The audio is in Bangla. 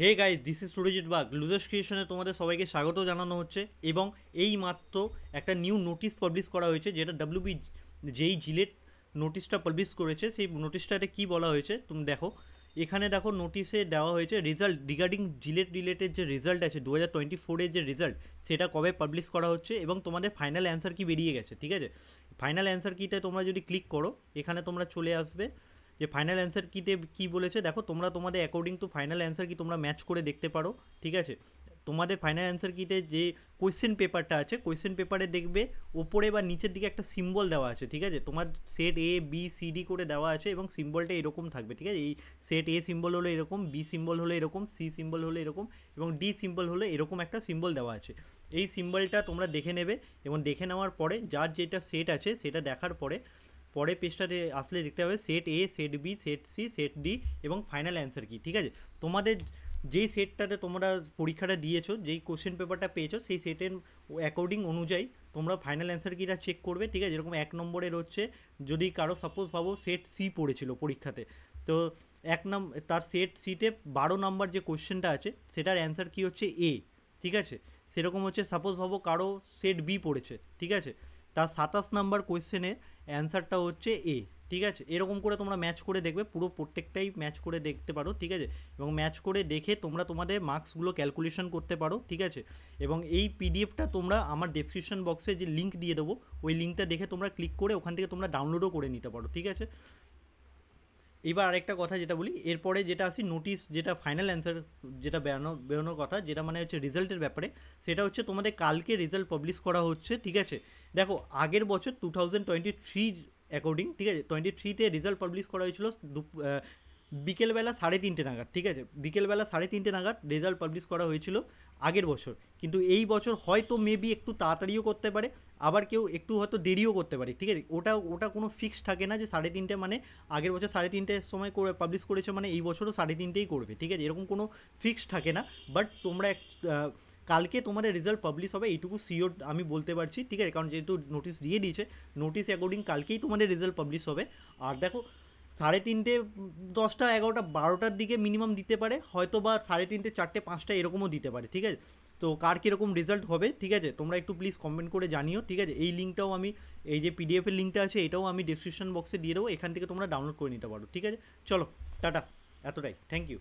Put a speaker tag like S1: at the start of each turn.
S1: hey guys this is Surajit Bag losers ক্রিয়েশনে তোমাদের সবাইকে স্বাগত জানানো হচ্ছে এবং এই মাত্র একটা নিউ নোটিশ পাবলিশ করা হয়েছে যেটা ডাব্লিউবি যেই জিলেট নোটিশটা পাবলিশ করেছে সেই নোটিশটাতে কী বলা হয়েছে তুমি দেখো এখানে দেখো নোটিশে দেওয়া হয়েছে রেজাল্ট রিগার্ডিং জিলেট রিলেটেড যে রেজাল্ট আছে দু হাজার টোয়েন্টি ফোরের যে রেজাল্ট সেটা কবে পাবলিশ করা হচ্ছে এবং তোমাদের ফাইনাল অ্যান্সার কি বেরিয়ে গেছে ঠিক আছে ফাইনাল অ্যান্সার কিতে তোমরা যদি ক্লিক করো এখানে তোমরা চলে আসবে যে ফাইনাল অ্যান্সার কীতে কী বলেছে দেখো তোমরা তোমাদের অ্যাকর্ডিং টু ফাইনাল অ্যান্সার কি তোমরা ম্যাচ করে দেখতে পারো ঠিক আছে তোমাদের ফাইনাল অ্যান্সার কিতে যে কোয়েশ্চেন পেপারটা আছে কোয়েশ্চেন পেপারে দেখবে ওপরে বা নিচের দিকে একটা সিম্বল দেওয়া আছে ঠিক আছে তোমার set A B C D করে দেওয়া আছে এবং সিম্বলটা এরকম থাকবে ঠিক আছে এই সেট এ সিম্বল হলো এরকম বি সিম্বল হলো এরকম সি সিম্বল হলো এরকম এবং ডি সিম্বল হলো এরকম একটা সিম্বল দেওয়া আছে এই সিম্বলটা তোমরা দেখে নেবে এবং দেখে নেওয়ার পরে যার যেটা সেট আছে সেটা দেখার পরে পরে পেজটাতে আসলে দেখতে হবে set A set B set C set D এবং ফাইনাল অ্যান্সার কী ঠিক আছে তোমাদের যেই সেটটাতে তোমরা পরীক্ষাটা দিয়েছো যেই কোশ্চেন পেপারটা পেয়েছো সেই সেটের অ্যাকর্ডিং অনুযায়ী তোমরা ফাইনাল অ্যান্সার কিটা চেক করবে ঠিক আছে যেরকম এক নম্বরের হচ্ছে যদি কারো সাপোজ ভাবো সেট সি পড়েছিল পরীক্ষাতে তো এক নাম তার সেট সিটে বারো নাম্বার যে কোশ্চেনটা আছে সেটার অ্যান্সার কী হচ্ছে এ ঠিক আছে সেরকম হচ্ছে সাপোজ ভাবো কারো সেট বি পড়েছে ঠিক আছে তার সাতাশ নাম্বার কোয়েশ্চেনের অ্যান্সারটা হচ্ছে এ ঠিক আছে এরকম করে তোমরা ম্যাচ করে দেখবে পুরো প্রত্যেকটাই ম্যাচ করে দেখতে পারো ঠিক আছে এবং ম্যাচ করে দেখে তোমরা তোমাদের মার্কসগুলো ক্যালকুলেশন করতে পারো ঠিক আছে এবং এই পিডিএফটা তোমরা আমার ডেসক্রিপশন বক্সে যে লিঙ্ক দিয়ে দেবো ওই লিঙ্কটা দেখে তোমরা ক্লিক করে ওখান থেকে তোমরা ডাউনলোডও করে নিতে পারো ঠিক আছে এবার আরেকটা কথা যেটা বলি এরপরে যেটা আসি নোটিশ যেটা ফাইনাল অ্যান্সার যেটা বেরোনো বেরোনোর কথা যেটা মানে হচ্ছে রেজাল্টের ব্যাপারে সেটা হচ্ছে তোমাদের কালকে রেজাল্ট পাবলিশ করা হচ্ছে ঠিক আছে দেখো আগের বছর টু থাউজেন্ড টোয়েন্টি থ্রির অ্যাকর্ডিং ঠিক আছে টোয়েন্টি থ্রিতে রেজাল্ট পাবলিশ করা হয়েছিল বিকেলবেলা সাড়ে তিনটে নাগাদ ঠিক আছে বিকেলবেলা সাড়ে তিনটে নাগাদ রেজাল্ট পাবলিশ করা হয়েছিল আগের বছর কিন্তু এই বছর হয়তো মেবি একটু তাড়াতাড়িও করতে পারে আবার কেউ একটু হয়তো দেরিও করতে পারে ঠিক আছে ওটা ওটা কোনো ফিক্সড থাকে না যে সাড়ে তিনটে মানে আগের বছর সাড়ে তিনটের সময় করে পাবলিশ করেছে মানে এই বছরও সাড়ে তিনটেই করবে ঠিক আছে এরকম কোনো ফিক্সড থাকে না বাট তোমরা এক কালকে তোমাদের রেজাল্ট পাবলিশ হবে এইটুকু সিওর আমি বলতে পারছি ঠিক আছে কারণ যেহেতু নোটিশ দিয়ে দিয়েছে নোটিশ অ্যাকর্ডিং কালকেই তোমাদের রেজাল্ট পাবলিশ হবে আর দেখো সাড়ে তিনটে দশটা এগারোটা বারোটার দিকে মিনিমাম দিতে পারে হয়তো বা সাড়ে তিনটে চারটে পাঁচটা এরকমও দিতে পারে ঠিক আছে তো কার কীরকম রেজাল্ট হবে ঠিক আছে তোমরা একটু প্লিজ কমেন্ট করে জানিও ঠিক আছে এই লিঙ্কটাও আমি এই যে পিডিএফের লিঙ্কটা আছে এটাও আমি ডিসক্রিপশন বক্সে দিয়ে দেবো এখান থেকে তোমরা ডাউনলোড করে নিতে পারো ঠিক আছে চলো টাটা এতটাই থ্যাংক ইউ